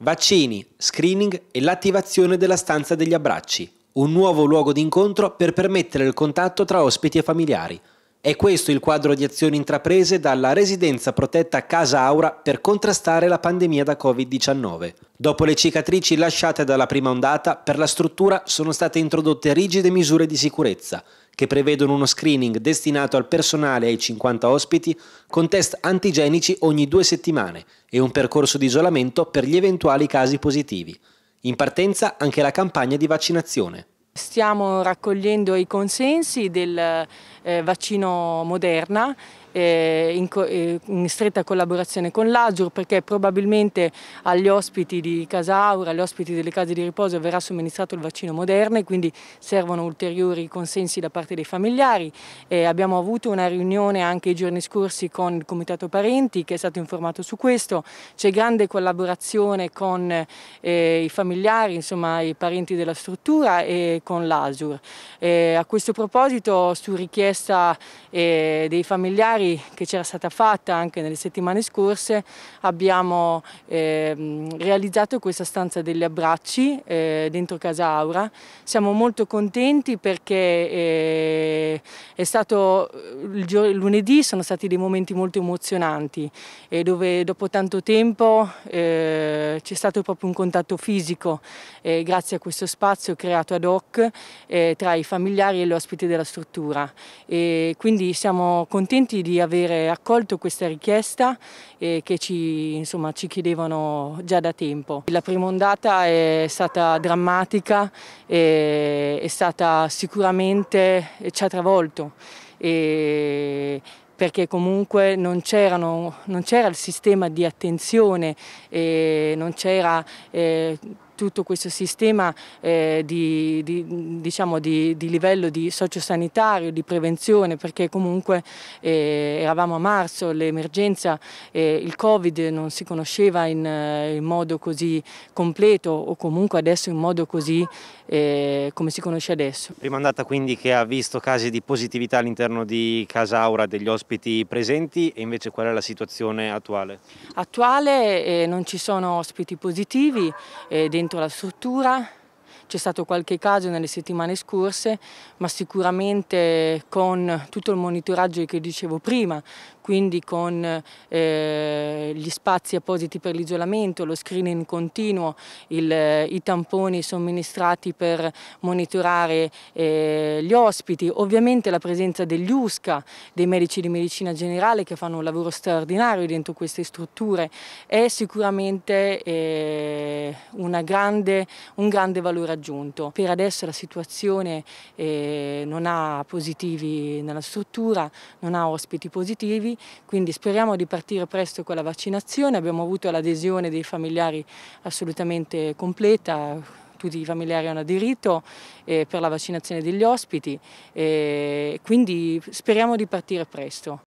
Vaccini, screening e l'attivazione della stanza degli abbracci, un nuovo luogo d'incontro per permettere il contatto tra ospiti e familiari. È questo il quadro di azioni intraprese dalla residenza protetta Casa Aura per contrastare la pandemia da Covid-19. Dopo le cicatrici lasciate dalla prima ondata, per la struttura sono state introdotte rigide misure di sicurezza, che prevedono uno screening destinato al personale e ai 50 ospiti, con test antigenici ogni due settimane e un percorso di isolamento per gli eventuali casi positivi. In partenza anche la campagna di vaccinazione. Stiamo raccogliendo i consensi del eh, vaccino Moderna eh, in, co eh, in, stretta collaborazione con l'Azur perché probabilmente agli ospiti di Casa Aura, agli ospiti delle case di riposo verrà somministrato il vaccino Moderna e quindi servono ulteriori consensi da parte dei familiari. Eh, abbiamo avuto una riunione anche i giorni scorsi con il Comitato Parenti che è stato informato su questo, c'è grande collaborazione con eh, i familiari, insomma i parenti della struttura e con l'Agiur. Eh, a questo proposito su richiesta richiesta eh, dei familiari che c'era stata fatta anche nelle settimane scorse abbiamo eh, realizzato questa stanza degli abbracci eh, dentro Casa Aura. Siamo molto contenti perché eh, è stato eh, il lunedì sono stati dei momenti molto emozionanti eh, dove dopo tanto tempo c'è stato proprio un contatto fisico grazie a questo spazio creato ad hoc tra i familiari e gli ospiti della struttura e quindi siamo contenti di avere accolto questa richiesta e eh, che ci, insomma, ci chiedevano già da tempo. La prima ondata è stata drammatica, e eh, è stata sicuramente, eh, ci ha travolto perché comunque non, c'era il sistema di attenzione, e non c'era eh, tutto questo sistema eh, di, di, diciamo di, di, livello di sociosanitario, di prevenzione, perché comunque eh, eravamo a marzo, l'emergenza, eh, il Covid non si conosceva in, eh, in, modo così completo o comunque adesso in modo così eh, come si conosce adesso. Prima andata quindi che ha visto casi di positività all'interno di Casa Aura degli ospiti presenti e invece qual è la situazione attuale? Attuale eh, non ci sono ospiti positivi dentro dentro la struttura c'è stato qualche caso nelle settimane scorse, ma sicuramente con tutto il monitoraggio che dicevo prima, quindi con eh, gli spazi appositi per l'isolamento, lo screening continuo, il, i tamponi somministrati per monitorare eh, gli ospiti, ovviamente la presenza degli USCA, dei medici di medicina generale che fanno un lavoro straordinario dentro queste strutture, è sicuramente eh, grande, un grande valore aggiunto raggiunto. Per adesso la situazione eh, non ha positivi nella struttura, non ha ospiti positivi, quindi speriamo di partire presto con la vaccinazione. Abbiamo avuto l'adesione dei familiari assolutamente completa, tutti i familiari hanno aderito eh, per la vaccinazione degli ospiti, eh, quindi speriamo di partire presto.